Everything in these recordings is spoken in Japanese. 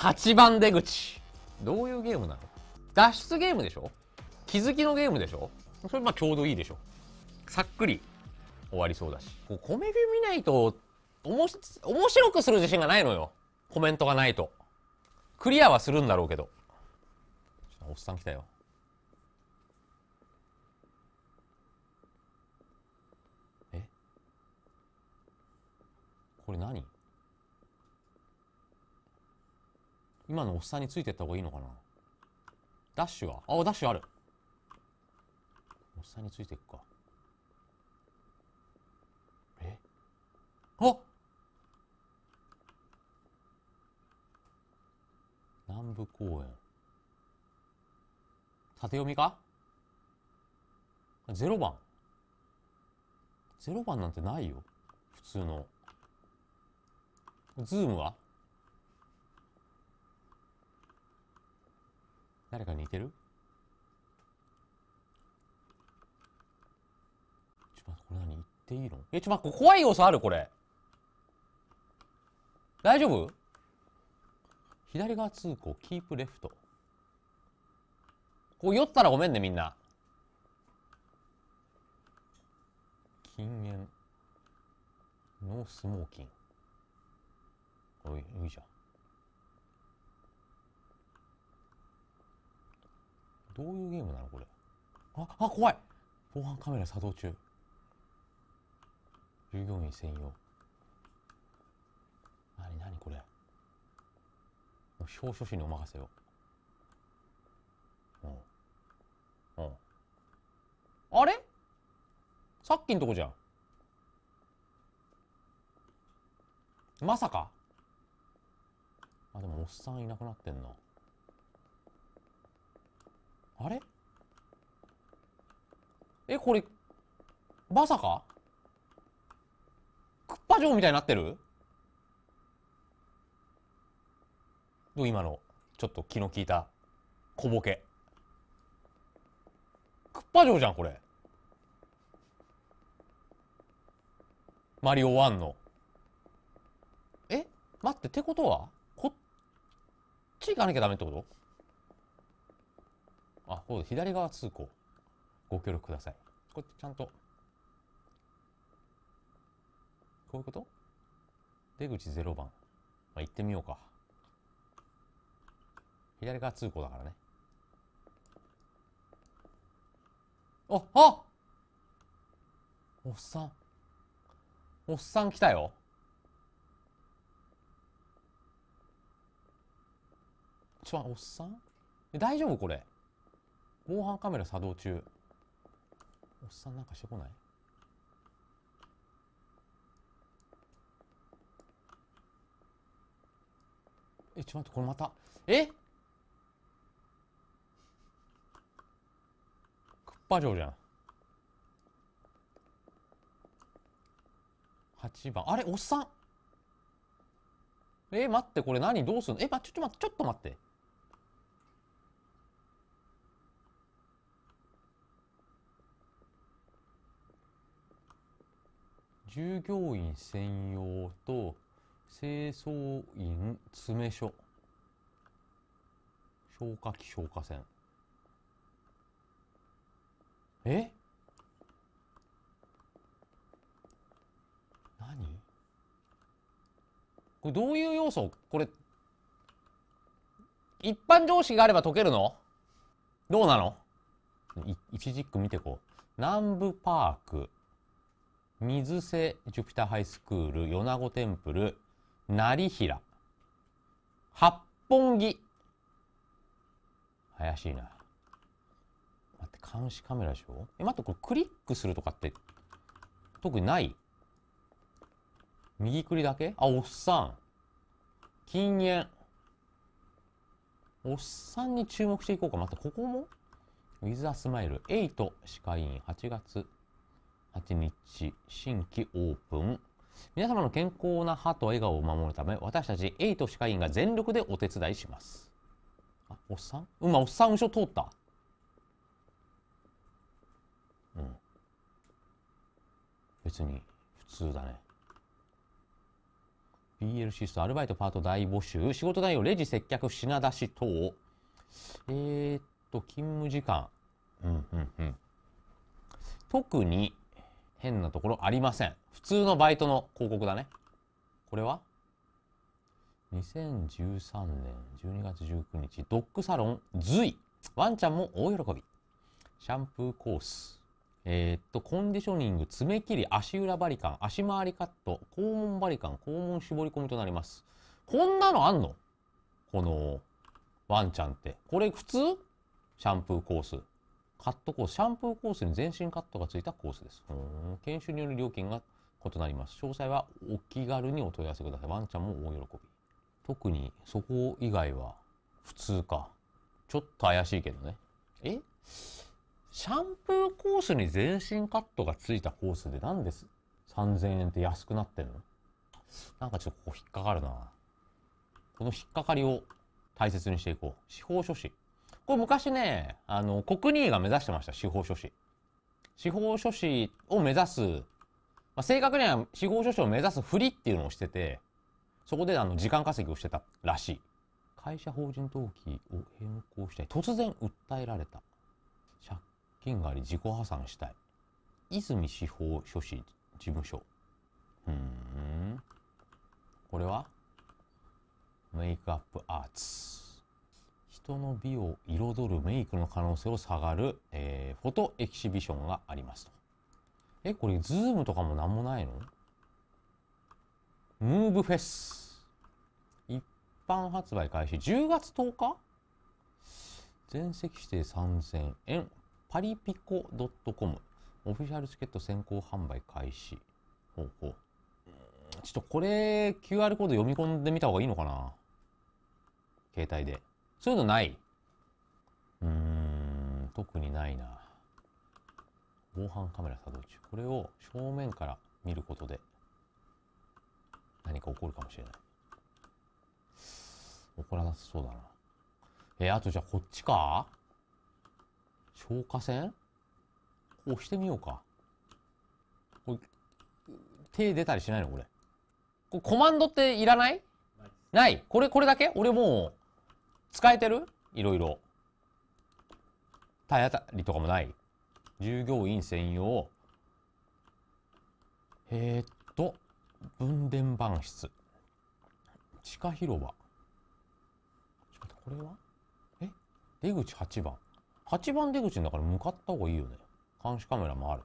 8番出口どういうゲームなの脱出ゲームでしょ気づきのゲームでしょそれまあちょうどいいでしょさっくり終わりそうだしこうコメビ見ないとおもし面白くする自信がないのよコメントがないとクリアはするんだろうけどおっさん来たよえこれ何今のおっさんについてった方がいいのかなダッシュはあ、ダッシュある。おっさんについていくか。えあ南部公園。縦読みか ?0 番。0番なんてないよ。普通の。ズームは誰か似てるちょっと待って、これ何言っていいのえ、ちょっと待って、怖い要素あるこれ。大丈夫左側通行、キープレフト。こう酔ったらごめんね、みんな。禁煙。ノースモーキンおい、いいじゃん。どういうゲームなのこれああ怖い防犯カメラ作動中従業員専用なになにこれ表書士にお任せようんうんあれさっきんとこじゃんまさかあでもおっさんいなくなってんなあれえ、これ、まさかクッパ城みたいになってるどう今の、ちょっと気の利いた小ボケ。クッパ城じゃん、これ。マリオ1の。え待って、ってことはこっち行かなきゃダメってことあ、そう左側通行。ご協力ください。こうやってちゃんと。こういうこと出口0番。まあ、行ってみようか。左側通行だからね。あ、あおっさん。おっさん来たよ。ちょ、おっさん大丈夫これ。防犯カメラ作動中おっさんなんかしてこないえちょっと待ってこれまたえクッパ城じゃん8番あれおっさんえ待ってこれ何どうすんのえ、ま、ちょっと待ってちょっと待って従業員専用と清掃員詰所消火器消火栓え何これどういう要素これ一般常識があれば解けるのどうなのい一軸見てこう南部パーク水瀬ジュピターハイスクール、米子テンプル、成平、八本木。怪しいな。待って、監視カメラでしょえ、待って、これクリックするとかって、特にない右クリだけあ、おっさん。禁煙。おっさんに注目していこうか。また、ここもウィザースマイル。8歯科医院8月8日、新規オープン。皆様の健康な歯と笑顔を守るため、私たちエイト歯科医院が全力でお手伝いします。あ、おっさんうん、まおっさん後ろ通った。うん。別に、普通だね。BL シスト、アルバイト、パート大募集、仕事内容、レジ、接客、品出し等。えー、っと、勤務時間。うん、うん、うん。特に変なところありません。普通のバイトの広告だね。これは ?2013 年12月19日、ドッグサロン、ズイ。ワンちゃんも大喜び。シャンプーコース。えー、っと、コンディショニング、爪切り、足裏バリカン、足回りカット、肛門バリカン、肛門絞り込みとなります。こんなのあんのこの、ワンちゃんって。これ普通シャンプーコース。カットコース、シャンプーコースに全身カットがついたコースです。研修による料金が異なります。詳細はお気軽にお問い合わせください。ワンちゃんも大喜び。特にそこ以外は普通か。ちょっと怪しいけどね。えシャンプーコースに全身カットがついたコースで何です ?3000 円って安くなってんのなんかちょっとここ引っかかるな。この引っかかりを大切にしていこう。司法書士。これ昔ね、あの、国兄が目指してました、司法書士。司法書士を目指す、まあ、正確には司法書士を目指すふりっていうのをしてて、そこであの、時間稼ぎをしてたらしい。会社法人登記を変更したい。突然訴えられた。借金があり自己破産したい。泉司法書士事務所。うん。これはメイクアップアーツ。人の美を彩るメイクの可能性を下がる、えー、フォトエキシビションがありますと。え、これ、ズームとかもなんもないのムーブフェス。一般発売開始10月10日全席指定3000円。パリピコ .com。オフィシャルチケット先行販売開始。ほうほう。ちょっとこれ、QR コード読み込んでみた方がいいのかな携帯で。そういうのないうーん、特にないな。防犯カメラ作動中。これを正面から見ることで何か起こるかもしれない。起こらなさそうだな。えー、あとじゃあこっちか消火栓押してみようか。これ、手出たりしないのこれ。これコマンドっていらないないこれ、これだけ俺もう、使えてるいろいろ。体当たりとかもない。従業員専用。えー、っと、分電盤室。地下広場。ちょっとこれはえ出口8番。8番出口だから向かった方がいいよね。監視カメラもある。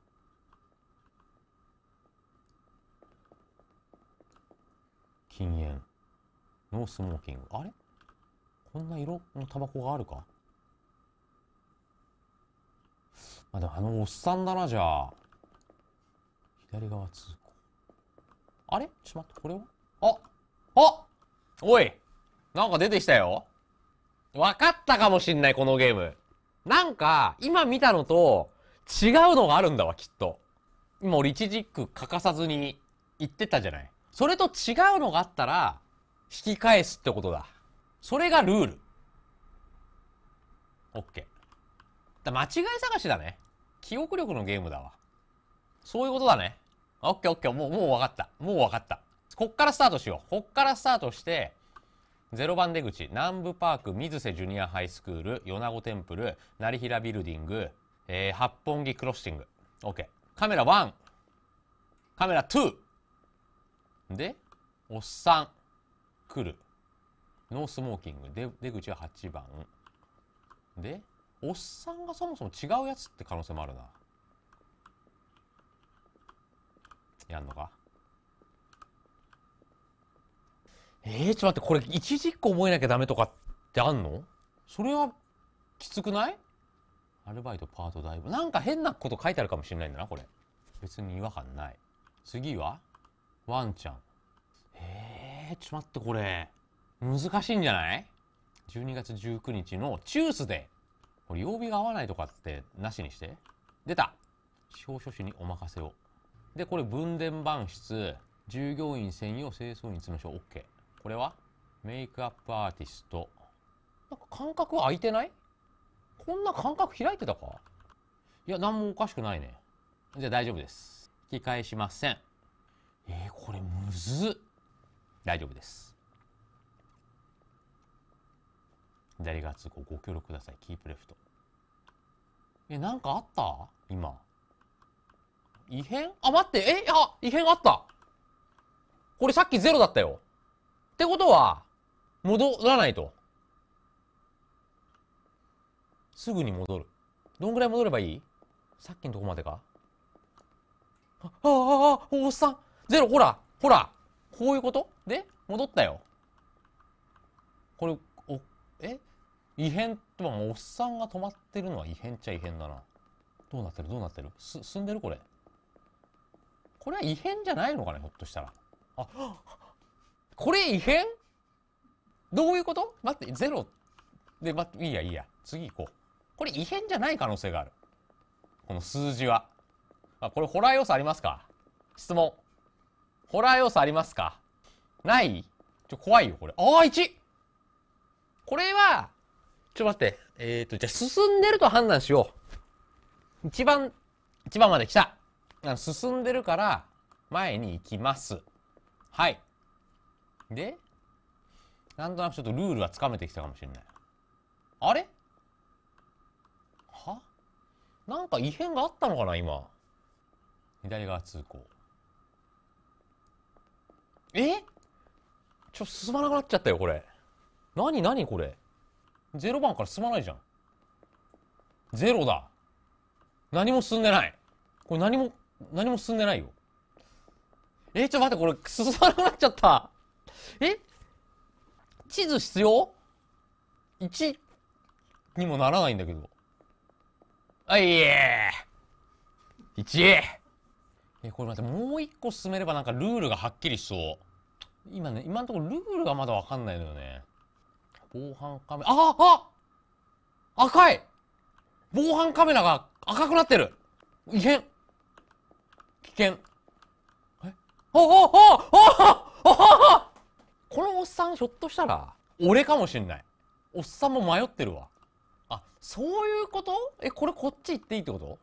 禁煙。ノースモーキング。あれこんな色のタバコがあるかまあでもあのおっさんだなじゃあ左側通行あれちょっと待ってこれはああおいなんか出てきたよ分かったかもしんないこのゲームなんか今見たのと違うのがあるんだわきっと今俺一ク欠かさずに言ってたじゃないそれと違うのがあったら引き返すってことだそれがルール。OK。だ間違い探しだね。記憶力のゲームだわ。そういうことだね。OK、OK。もう、もう分かった。もう分かった。こっからスタートしよう。こっからスタートして、0番出口、南部パーク、水瀬ジュニアハイスクール、米子テンプル、成平ビルディング、えー、八本木クロッシング。OK。カメラ1。カメラ2。で、おっさん、来る。ノースモーキングで出口は8番でおっさんがそもそも違うやつって可能性もあるなやんのかえー、ちょっと待ってこれ一時一個覚えなきゃダメとかってあんのそれはきつくないアルバイトパートだいぶなんか変なこと書いてあるかもしれないんだなこれ別に違和感ない次はワンちゃんえー、ちょっと待ってこれ難しいんじゃない ?12 月19日のチュースで、これ曜日が合わないとかってなしにして。出た司法書士にお任せを。で、これ分電番室、従業員専用清掃員詰め所 OK。これはメイクアップアーティスト。なんか間隔空いてないこんな間隔開いてたかいや、何もおかしくないね。じゃあ大丈夫です。引き返しません。えー、これむずっ。大丈夫です。左側通行ご協力ください。キープレフト。え、なんかあった今。異変あ、待って。え、あ、異変あった。これさっきゼロだったよ。ってことは、戻らないと。すぐに戻る。どんぐらい戻ればいいさっきのとこまでかあ、ああ、おっさん。ゼロ、ほら、ほら。こういうことで、戻ったよ。これ、え異変とはおっさんが止まってるのは異変っちゃ異変だな。どうなってるどうなってるす、進んでるこれ。これは異変じゃないのかなひょっとしたら。あ、これ異変どういうこと待って、ゼロ。で、待って、いいやいいや。次行こう。これ異変じゃない可能性がある。この数字は。あ、これホラー要素ありますか質問。ホラー要素ありますかないちょ、怖いよ、これ。ああ、1! これは、ちょっと待って。えっ、ー、と、じゃあ進んでると判断しよう。一番、一番まで来た。進んでるから、前に行きます。はい。で、なんとなくちょっとルールはつかめてきたかもしれない。あれはなんか異変があったのかな、今。左側通行。えちょ、進まなくなっちゃったよ、これ。何何これ0番から進まないじゃん0だ何も進んでないこれ何も何も進んでないよえー、ちょっと待ってこれ進まなくなっちゃったえ地図必要 ?1 にもならないんだけどあいえ1えこれ待ってもう一個進めればなんかルールがはっきりしそう今ね今のところルールがまだ分かんないのよね防犯カメラ、あああ赤い防犯カメラが赤くなってる異変危険。えおおおおおこのおっさんひょっとしたら、俺かもしんない。おっさんも迷ってるわ。あ、そういうことえ、これこっち行っていいってこと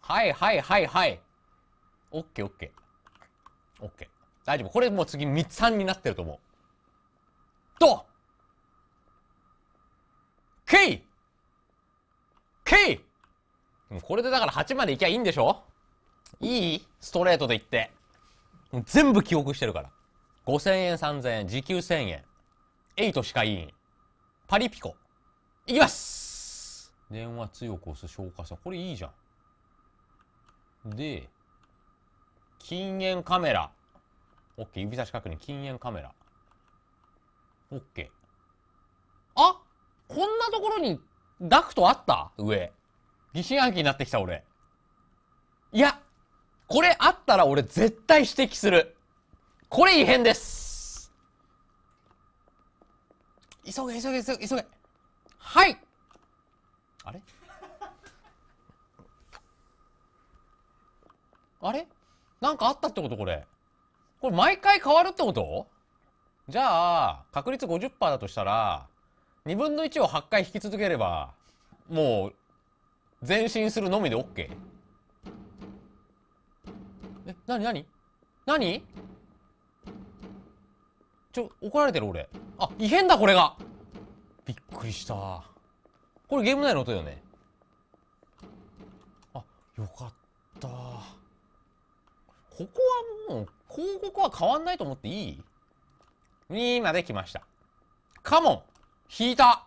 はいはいはいはい。オッケーオッケー。オッケー。大丈夫。これもう次3になってると思う。うけいけいこれでだから8までいきゃいいんでしょいいストレートでいって。全部記憶してるから。5000円、3000円、時給1000円。8しかいい。パリピコ。いきます電話強く押す消火栓。これいいじゃん。で、禁煙カメラ。OK。指差し確認。禁煙カメラ。OK。あこんなところにダクトあった上。疑心暗鬼になってきた俺。いや、これあったら俺絶対指摘する。これ異変です。急げ急げ急げ急げ。はいあれあれなんかあったってことこれ。これ毎回変わるってことじゃあ、確率50%だとしたら、2分の1を8回引き続ければ、もう、前進するのみで OK。え、なになになにちょ、怒られてる俺。あ、異変だこれがびっくりした。これゲーム内の音よね。あ、よかった。ここはもう、広告は変わんないと思っていい ?2 まで来ました。カモン引いた。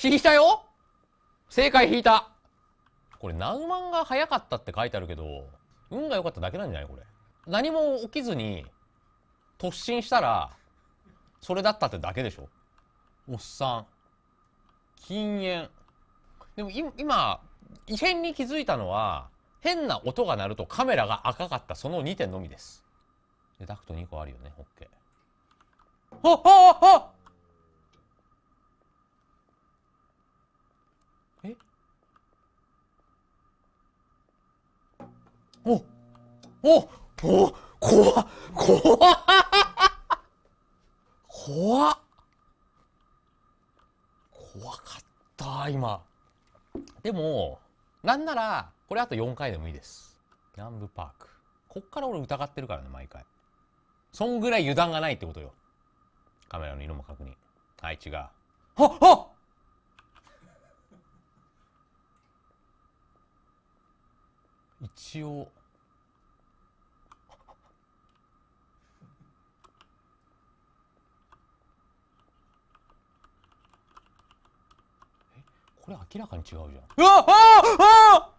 引いたよ正解引いた。これ、ナウマンが早かったって書いてあるけど、運が良かっただけなんじゃないこれ。何も起きずに、突進したら、それだったってだけでしょおっさん。禁煙。でも今、異変に気づいたのは、変な音が鳴るとカメラが赤かったその2点のみです。で、ダクト2個あるよね、オッケー。あっあっあっおおお怖っ怖っ怖っ怖かった今でもなんならこれあと4回でもいいです南部パークこっから俺疑ってるからね毎回そんぐらい油断がないってことよカメラの色も確認はい違うあっあっ一応これ明らかに違うじゃんうわああ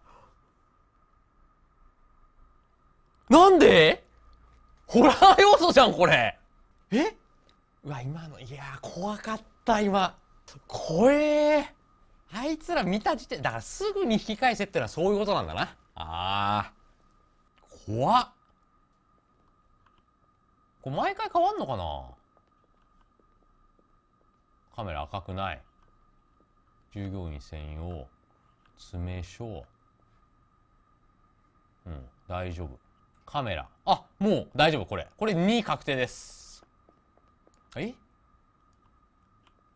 なんでホラー要素じゃんこれえうわ今のいや怖かった今怖えーあいつら見た時点だからすぐに引き返せってのはそういうことなんだなあー怖っこれ毎回変わんのかなカメラ赤くない従業員専用詰書。うん大丈夫カメラあもう大丈夫これこれ2確定ですえ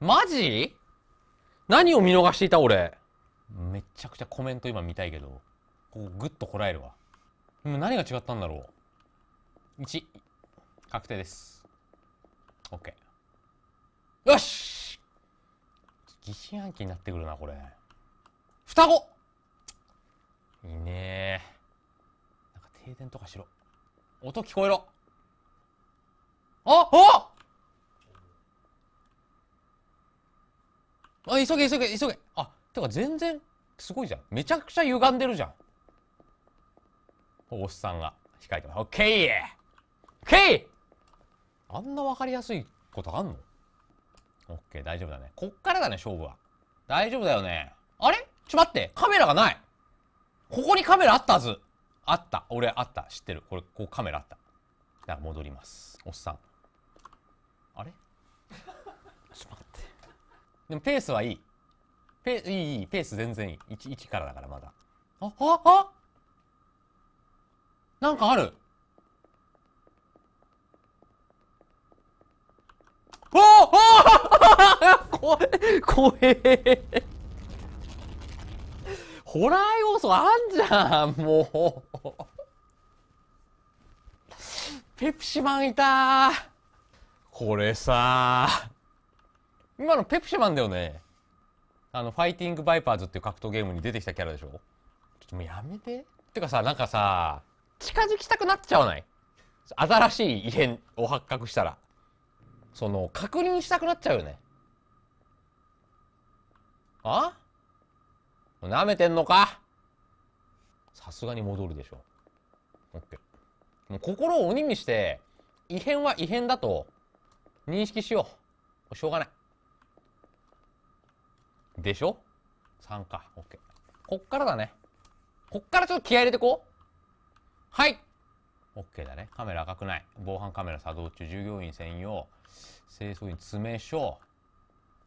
マジ何を見逃していた俺めちゃくちゃコメント今見たいけどこうグッとこらえるわ何が違ったんだろう1確定です OK よし疑心暗鬼になってくるなこれ双子いいねなんか停電とかしろ音聞こえろあああ、急げ急げ急げ。あ、てか全然、すごいじゃん。めちゃくちゃ歪んでるじゃん。おっさんが控えてます。オッケーあんなわかりやすいことあんのオッケー、大丈夫だね。こっからだね、勝負は。大丈夫だよね。あれちょ待って、カメラがない。ここにカメラあったはず。あった。俺あった。知ってる。これ、こうカメラあった。だから戻ります。おっさん。あれ ちょっ待って。でもペースはいい。ペース、いい、いい、ペース全然いい。1、1からだからまだ。あ、あ、あなんかあるおおお 怖え怖えホラー要素あんじゃんもうペプシマンいたこれさ今のペプシマンだよねあのファイティングバイパーズっていう格闘ゲームに出てきたキャラでしょちょっともうやめててかさなんかさ近づきたくなっちゃわない新しい異変を発覚したらその確認したくなっちゃうよねあなめてんのかさすがに戻るでしょ OK もう心を鬼にして異変は異変だと認識しようしょうがないでしょ ?3 か。ケー。こっからだね。こっからちょっと気合入れてこう。はいオッケーだね。カメラ赤くない。防犯カメラ作動中、従業員専用、清掃員詰め所。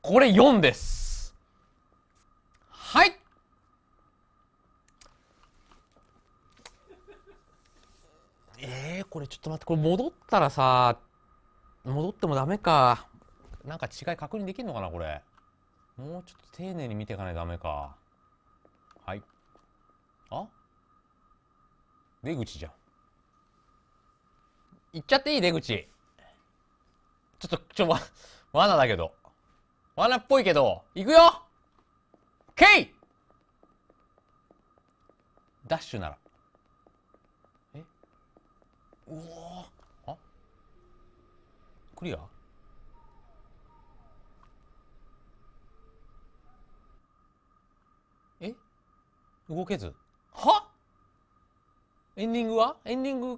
これ4ですはいえー、これちょっと待って、これ戻ったらさ、戻ってもダメか。なんか違い確認できるのかな、これ。もうちょっと丁寧に見ていかないとダメか。はい。あ出口じゃん。行っちゃっていい出口。ちょっと、ちょ、わ、罠だけど。罠っぽいけど、行くよケイダッシュなら。えうおあクリア動けずはエンディングはエンディング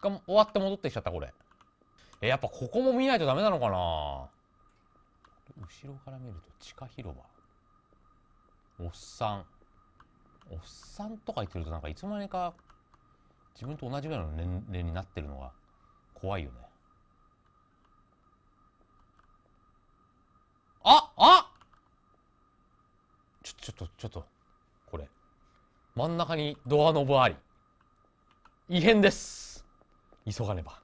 が終わって戻ってきちゃったこれえやっぱここも見ないとダメなのかな後ろから見ると地下広場おっさんおっさんとか言ってるとなんかいつの間にか自分と同じぐらいの年齢になってるのが怖いよねああちょちょっとちょっと真ん中にドアノブあり異変です急がねば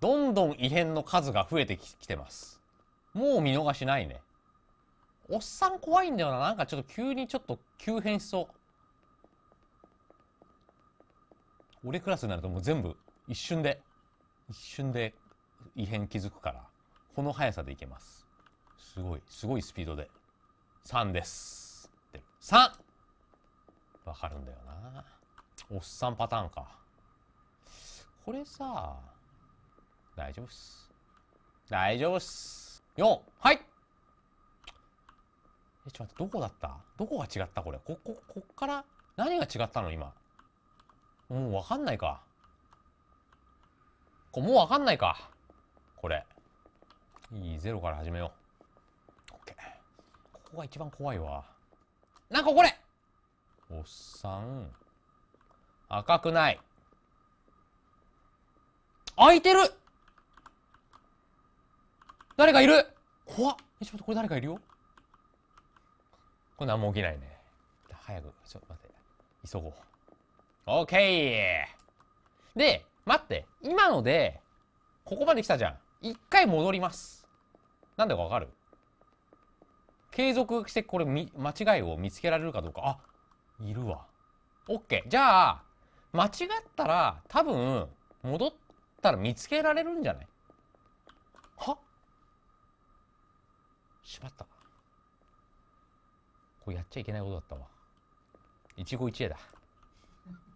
どんどん異変の数が増えてきてますもう見逃しないねおっさん怖いんだよななんかちょっと急にちょっと急変しそう俺クラスになるともう全部一瞬で一瞬で異変気づくからこの速さでいけますすごいすごいスピードで3です。で、3! わかるんだよな。おっさんパターンか。これさ、大丈夫っす。大丈夫っす。4! はいえ、ちょっと待って、どこだったどこが違ったこれ。こ、こ、こっから何が違ったの今。もうわかんないか。こもうわかんないか。これ。いい、ゼロから始めよう。こが一番怖いわ。なんかこれおっさん。赤くない。開いてる誰かいる怖っえ、ちょっとこれ誰かいるよこれ何も起きないね。早く、ちょっと待って。急ごう。オッケーで、待って。今ので、ここまで来たじゃん。一回戻ります。なんでかわかる継続してこれ間違いを見つけられるかどうかあいるわ OK じゃあ間違ったら多分戻ったら見つけられるんじゃないはしまったこれやっちゃいけないことだったわ一期一会だ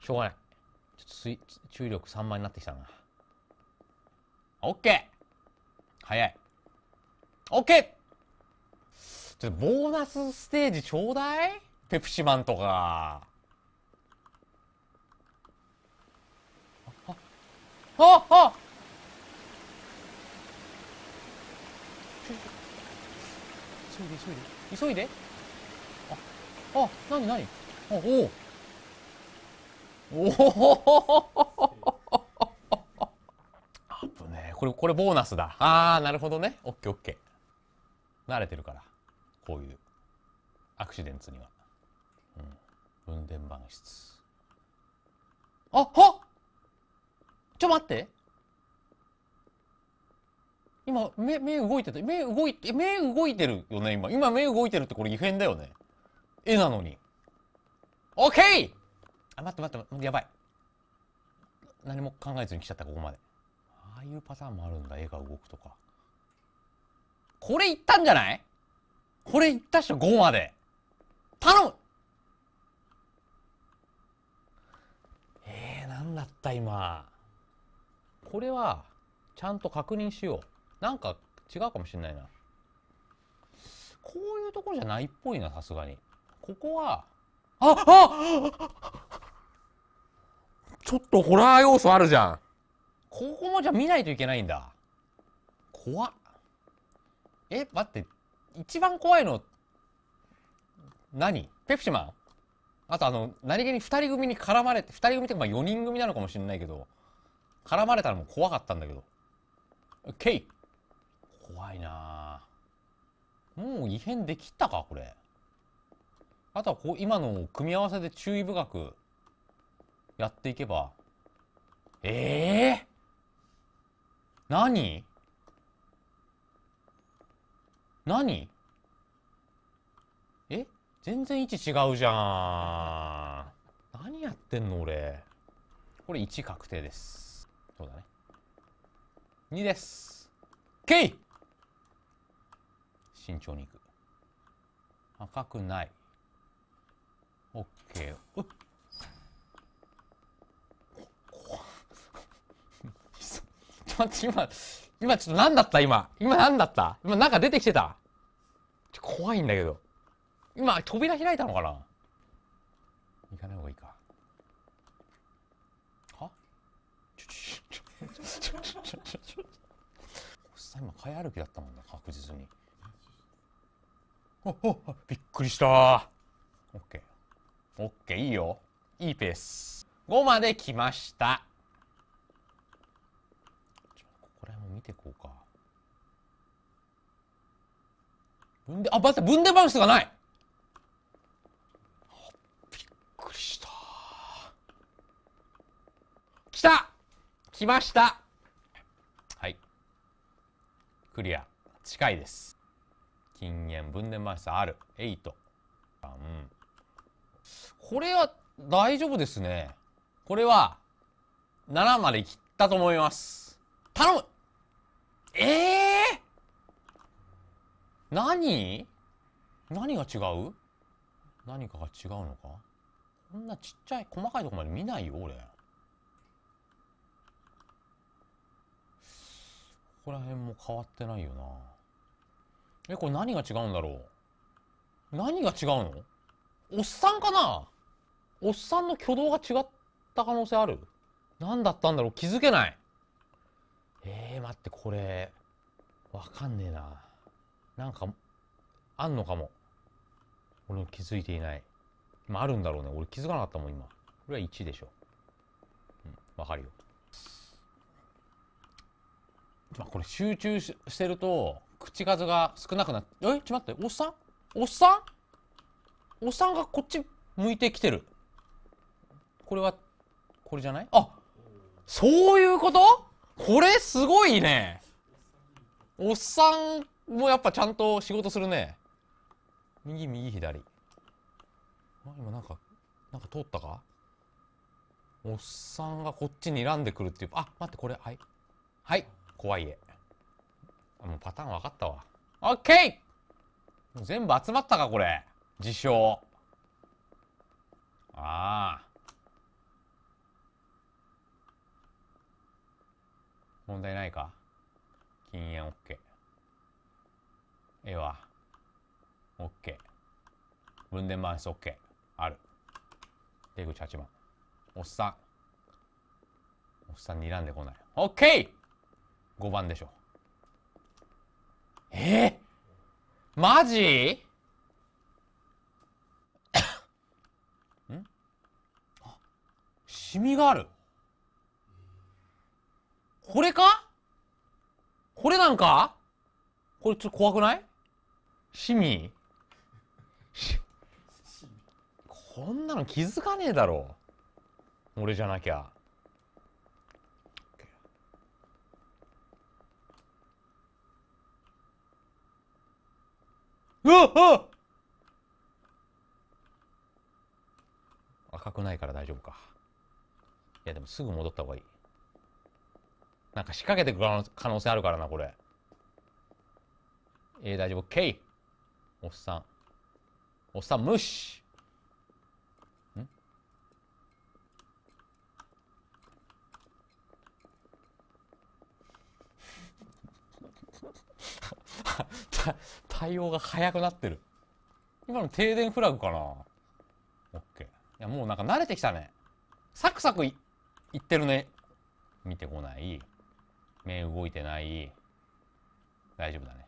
しょうがないちょっと注意力散漫になってきたな OK 早い OK! ちょっとボーナスステージちょうだいペプシマンとか。あ、あ、あ急いで急いで急いであ、あ、なになにあ、おおおおあぶねこれ、これボーナスだ。あー、なるほどね。オッケーオッケー。慣れてるから。こういうアクシデンツには。うん。分電盤室。あはちょ待って今目目動いてた目動いて目動いてるよね今今目動いてるってこれ異変だよね絵なのに OK! あ待って待ってやばい何も考えずに来ちゃったここまでああいうパターンもあるんだ絵が動くとかこれいったんじゃないこれいったっしょ5まで頼むえー、何だった今これはちゃんと確認しようなんか違うかもしれないなこういうところじゃないっぽいなさすがにここはああちょっとホラー要素あるじゃんここもじゃあ見ないといけないんだ怖っえ待って一番怖いの、何ペプシマンあとあの、何気に二人組に絡まれて、二人組ってまあ4人組なのかもしれないけど、絡まれたらもう怖かったんだけど。OK 怖いなもう異変できたかこれ。あとはこう、今の組み合わせで注意深くやっていけば。ええー、何何え全然位置違うじゃん。何やってんの俺。これ1確定です。そうだね。2です。けい慎重にいく。赤くない。オッケー。ちょっと今、今ちょっと何だった今。今何だった今なんか出てきてた。怖いんだけど。今、扉開いたのかな行かない方がいいか。はちょちょちょちょちょちょちょ。おっさん今、帰歩きだったもんな、確実に。おほびっくりしたー。オッケー。オッケー、いいよ。いいペース。5まで来ました。ここら辺も見てこうか。あ、待って、ブンデンスがないびっくりした。来た来ましたはい。クリア。近いです。禁煙、分電回室ある。8。うこれは大丈夫ですね。これは、7まで切ったと思います。頼むええー何何が違う何かが違うのかこんなちっちゃい細かいとこまで見ないよ俺ここら辺も変わってないよなえこれ何が違うんだろう何が違うのおっさんかなおっさんの挙動が違った可能性ある何だったんだろう気づけないえー、待ってこれわかんねえななんかあんのかも俺も気づいていないまああるんだろうね俺気づかなかったもん今これは1でしょうんわかるよまあこれ集中ししてると口数が少なくなってえちょっと待っておっさんおっさんおっさんがこっち向いてきてるこれはこれじゃないあそういうことこれすごいねおっさんもうやっぱちゃんと仕事するね。右、右、左。あ、今なんか、なんか通ったかおっさんがこっちにらんでくるっていう。あ、待って、これ、はい。はい。怖い絵。もうパターン分かったわ。オッケーもう全部集まったか、これ。自称。ああ。問題ないか禁煙 OK。ええわ。OK。分電回し OK。ある。出口8番。おっさん。おっさん睨んでこない。OK!5 番でしょ。えー、マジ んあ、シミがある。これかこれなんかこれちょっと怖くないシミこんなの気づかねえだろ俺じゃなきゃうわ赤くないから大丈夫かいやでもすぐ戻った方がいいなんか仕掛けてくる可能性あるからなこれえー、大丈夫 OK おっさん。おっさん無視ん 対応が早くなってる。今の停電フラグかなオッケー。いや、もうなんか慣れてきたね。サクサクいいってるね。見てこない。目動いてない。大丈夫だね。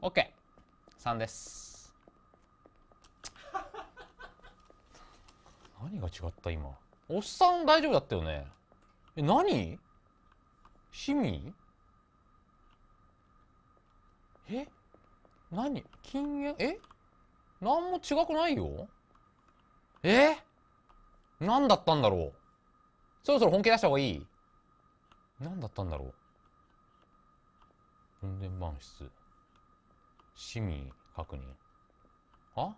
オッケー。3です 何が違った今おっさん大丈夫だったよねえ何趣味え何禁煙え何も違くないよえ何だったんだろうそろそろ本気出した方がいい何だったんだろう門前番室趣味確認あ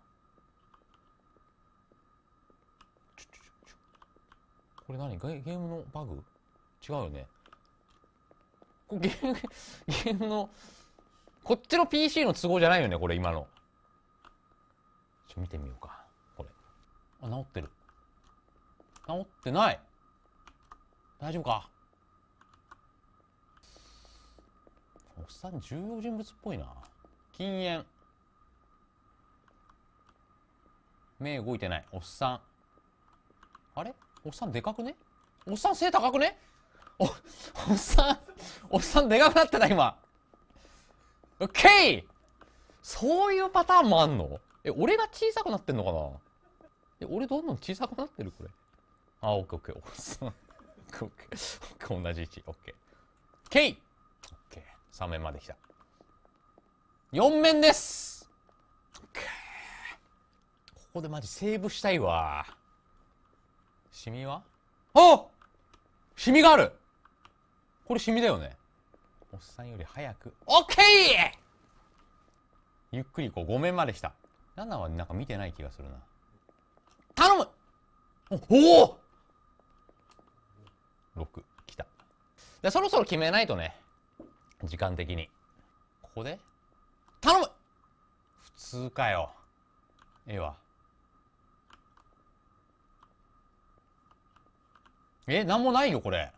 ちょちょちょこれ何ゲゲームのバグ違うよねこゲームゲームのこっちの PC の都合じゃないよねこれ今のちょ見てみようかこれあ治ってる治ってない大丈夫かおっさん重要人物っぽいな禁煙目動いてないおっさんあれおっさんでかくねおっさん背高くねおおっさんおっさんでかくなってた今オッケーそういうパターンもあんのえ俺が小さくなってんのかなえ俺どんどん小さくなってるこれあオッケーオッケーおっさんオッケーオッケー同じ位置オッケーケイオッケー3面まで来た4面ですここでマジセーブしたいわシミはあシミがあるこれシミだよねおっさんより早く OK! ゆっくりこう5面まで来た7はなんか見てない気がするな頼むおお6来たでそろそろ決めないとね時間的にここで頼む普通かよええわえ何もないよこれ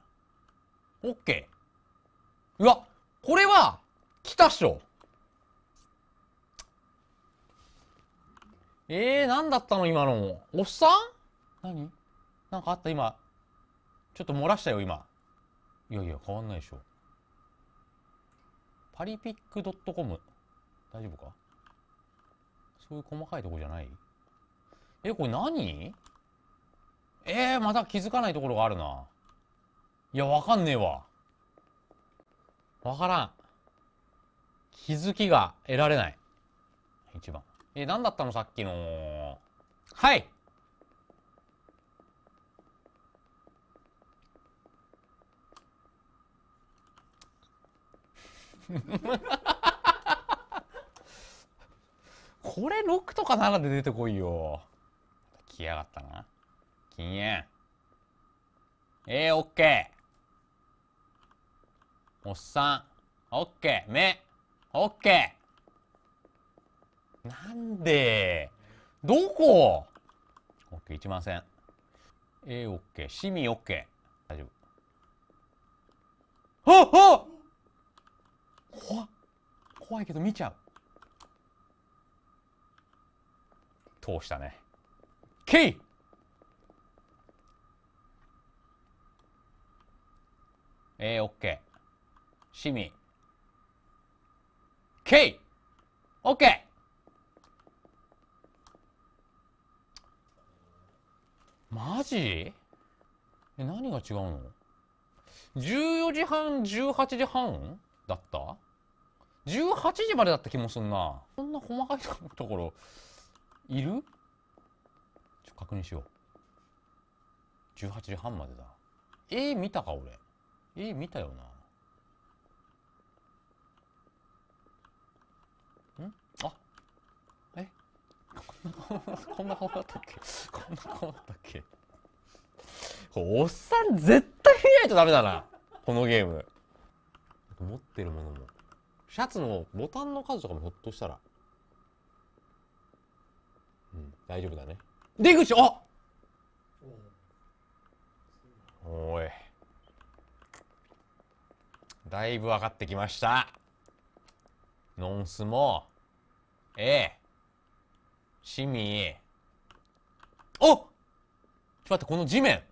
オッケーうわこれは来たっしょえー、何だったの今のおっさん何なんかあった今ちょっと漏らしたよ今いやいや変わんないでしょパリピック .com 大丈夫かそういう細かいとこじゃないえ、これ何えー、また気づかないところがあるな。いや、わかんねえわ。わからん。気づきが得られない。一番。え、何だったのさっきの。はいハハハこれ6とか7で出てこいよ。来やがったな。禁煙。えー、オッケー。おっさん。オッケー。目。オッケー。なんでどこオッケー、一万線。0えー、オッケー。シミ、オッケー。大丈夫。あっあっ怖怖いけど見ちゃう。通したね。ケイえー、オッケー。シミ。ケイオッケーマジえ、何が違うの ?14 時半、18時半だった ?18 時までだった気もすんな。そんな細かいところいるちょ確認しよう18時半までだえー、見たか俺えー、見たよなんあえ こんな顔だったっけこんな顔だったっけおっさん絶対見ないとダメだなこのゲーム持ってるものもシャツのボタンの数とかもひょっとしたら大丈夫だね出口あおいだいぶ分かってきましたノンスええシミおちょっと待ってこの地面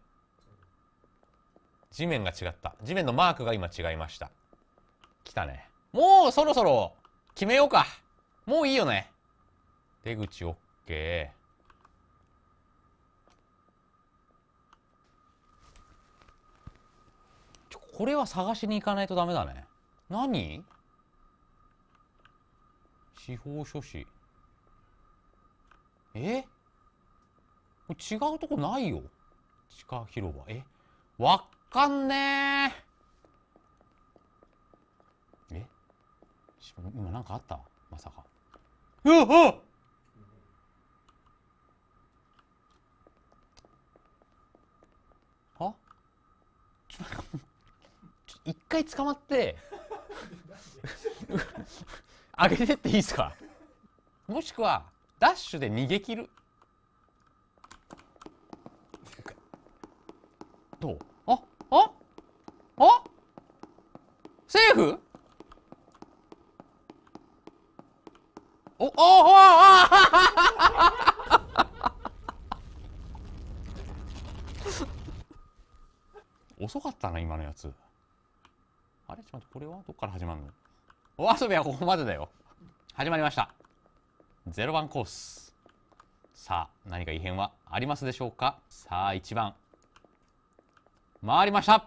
地面が違った地面のマークが今違いました来たねもうそろそろ決めようかもういいよね出口 OK これは探しに行かないとダメだね何司法書士え違うとこないよ地下広場えわかんねええ今なんかあったまさかうわああっ一回捕まって上げてっていいですかもしくはダッシュで逃げ切るどうあああセーフおおおお遅かったな今のやつあれちょっと待って、これはどっから始まるのお遊びはここまでだよ。始まりました。0番コース。さあ、何か異変はありますでしょうかさあ、1番。回りました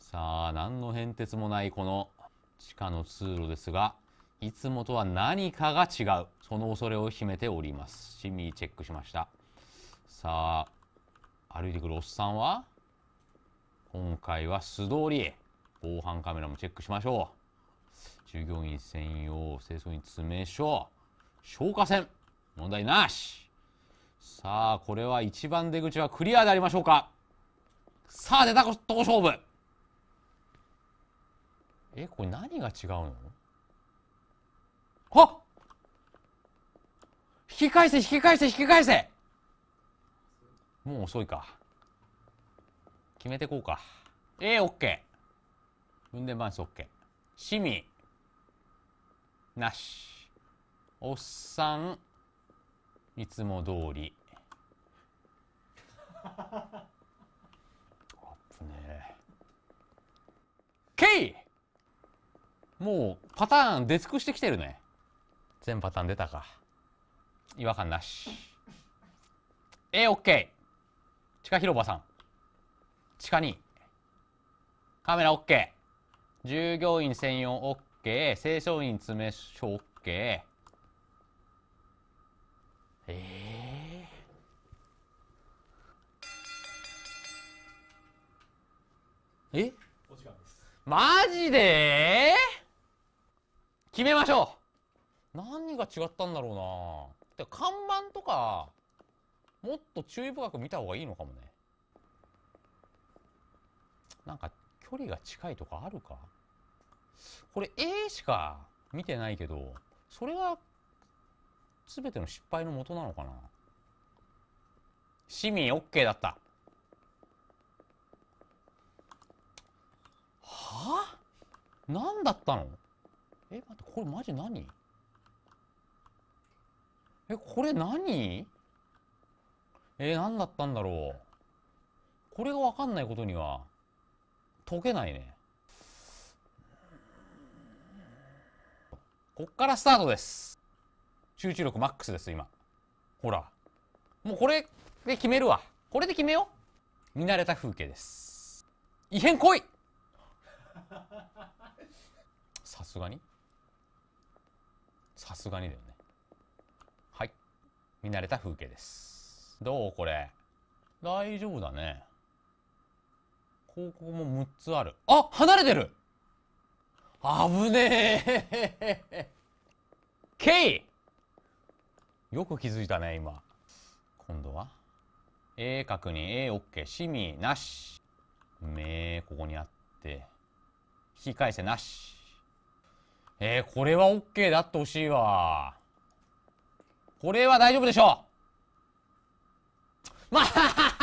さあ、何の変哲もないこの地下の通路ですが、いつもとは何かが違う。その恐れを秘めております。シミーチェックしました。さあ、歩いてくるおっさんは今回は素通りへ。防犯カメラもチェックしましょう。従業員専用清掃員詰所消火栓問題なしさあこれは一番出口はクリアでありましょうかさあ出たとこ勝負えこれ何が違うのはっ引き返せ引き返せ引き返せもう遅いか決めてこうかえー、オッケー分電盤子 OK 趣味なしおっさんいつも通りあっねえ K もうパターン出尽くしてきてるね全パターン出たか違和感なし AOK 地下広場さん地下2カメラ OK 従業員専用 OK 正少員詰め所 OK ええー、えお時間ですマジで決めましょう何が違ったんだろうなで看板とかもっと注意深く見た方がいいのかもねなんか距離が近いとかあるかこれ A しか見てないけどそれが全ての失敗の元なのかな市民 OK だったはあ何だったのえ待ってこれマジ何えこれ何えー、何だったんだろうこれが分かんないことには溶けないね。こっからスタートです。集中力マックスです、今。ほら。もうこれで決めるわ。これで決めよう。見慣れた風景です。異変来い さすがにさすがにだよね。はい。見慣れた風景です。どうこれ。大丈夫だね。広告も6つあるあ離れてる危ねえ K よく気づいたね今今度は A 確認 AOK 趣味なし目ここにあって引き返せなしえー、これは OK だってほしいわこれは大丈夫でしょうまあ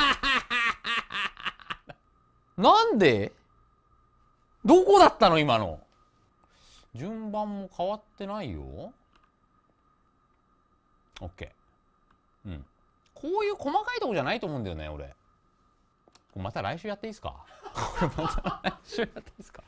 なんでどこだったの今の。順番も変わってないよ。OK。うん。こういう細かいとこじゃないと思うんだよね、俺。また来週やっていいですか また来週やっていいですか